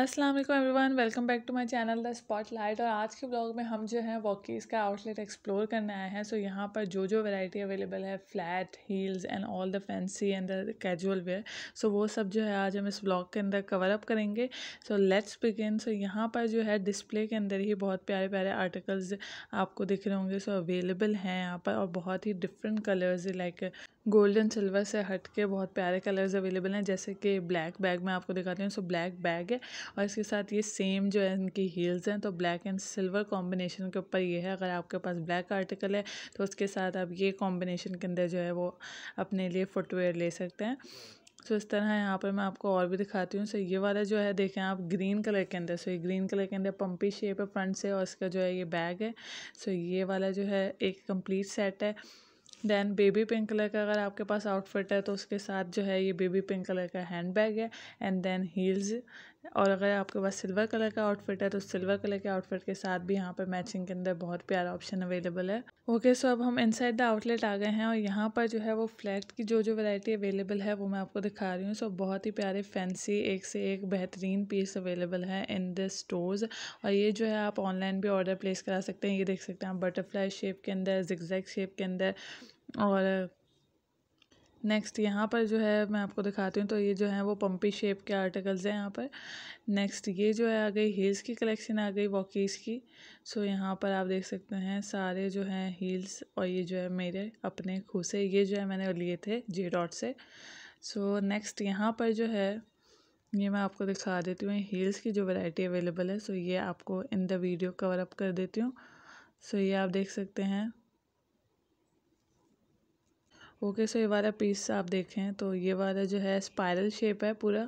Aslam everyone welcome back to my channel the spotlight और आज के blog में हम जो है वॉकीज़ का आउटलेट एक्सप्लोर करने आए हैं सो so, यहाँ पर जो जो वैरायटी अवेलेबल है flat heels and all the fancy and the casual wear so वो सब जो है आज हम इस ब्लॉग के अंदर कवर अप करेंगे सो लेट्स बिगिन सो यहाँ पर जो है डिस्प्ले के अंदर ही बहुत प्यारे प्यारे आर्टिकल्स आपको दिख रहे होंगे सो अवेलेबल हैं यहाँ पर और बहुत ही different colours like like, gold and silver से हट के बहुत प्यारे कलर्स अवेलेबल हैं जैसे कि ब्लैक बैग में आपको दिखाती हूँ सो ब्लैक बैग है और इसके साथ ये सेम जो है इनकी हील्स हैं तो ब्लैक एंड सिल्वर कॉम्बिनेशन के ऊपर ये है अगर आपके पास ब्लैक आर्टिकल है तो उसके साथ आप ये कॉम्बिनेशन के अंदर जो है वो अपने लिए फुटवेयर ले सकते हैं सो so, इस तरह यहाँ पर मैं आपको और भी दिखाती हूँ सो so, ये वाला जो है देखें आप ग्रीन कलर के अंदर सो so, ये ग्रीन कलर के अंदर पंपी शेप है फ्रंट से और इसका जो है ये बैग है सो ये वाला जो है एक कंप्लीट सेट है देन बेबी पिंक कलर का अगर आपके पास आउटफिट है तो उसके साथ जो है ये बेबी पिंक कलर का हैंड बैग है एंड देन हील्स और अगर आपके पास सिल्वर कलर का आउटफिट है तो सिल्वर कलर के आउटफिट के साथ भी यहाँ पे मैचिंग के अंदर बहुत प्यारा ऑप्शन अवेलेबल है ओके सो अब हम इनसाइड द आउटलेट आ गए हैं और यहाँ पर जो है वो फ्लैट की जो जो वैरायटी अवेलेबल है वो मैं आपको दिखा रही हूँ सो बहुत ही प्यारे फैंसी एक से एक बेहतरीन पीस अवेलेबल है इन द स्टोर्स और ये जो है आप ऑनलाइन भी ऑर्डर प्लेस करा सकते हैं ये देख सकते हैं आप बटरफ्लाई शेप के अंदर जिक्जैक शेप के अंदर और नेक्स्ट यहाँ पर जो है मैं आपको दिखाती हूँ तो ये जो है वो पम्पी शेप के आर्टिकल्स हैं यहाँ पर नेक्स्ट ये जो है आ गई हील्स की कलेक्शन आ गई वॉकीज़ की सो so, यहाँ पर आप देख सकते हैं सारे जो हैं हील्स और ये जो है मेरे अपने खूसे ये जो है मैंने लिए थे जे डॉट से सो so, नेक्स्ट यहाँ पर जो है ये मैं आपको दिखा देती हूँ हील्स की जो वैरायटी अवेलेबल है सो so, ये आपको in the video cover up कर देती हूँ सो so, ये आप देख सकते हैं ओके सो ये वाला पीस आप देखें तो ये वाला जो है स्पायरल शेप है पूरा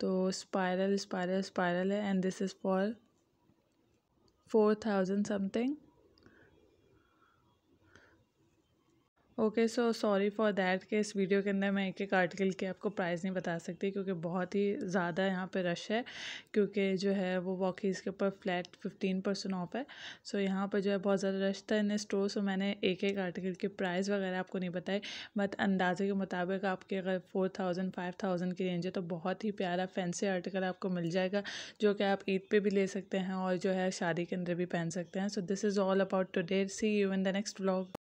तो स्पायरल स्पायरल स्पायरल है and this is for four thousand something okay so sorry for that कि इस वीडियो के अंदर मैं एक एक आर्टिकल के आपको प्राइस नहीं बता सकती क्योंकि बहुत ही ज़्यादा यहाँ पे रश है क्योंकि जो है वो वॉकीज़ के ऊपर फ्लैट फिफ्टीन परसेंट ऑफ है सो so, यहाँ पर जो है बहुत ज़्यादा रश था इन स्टोर सो मैंने एक एक आर्टिकल के प्राइस वगैरह आपको नहीं बताए बट अंदाजे के मुताबिक आपके अगर फोर थाउजेंड फाइव थाउजेंड की रेंज है तो बहुत ही प्यारा फैंसी आर्टिकल आपको मिल जाएगा जो कि आप ईद पर भी ले सकते हैं और जो है शादी के अंदर भी पहन सकते हैं so this is all about to see you in the next blog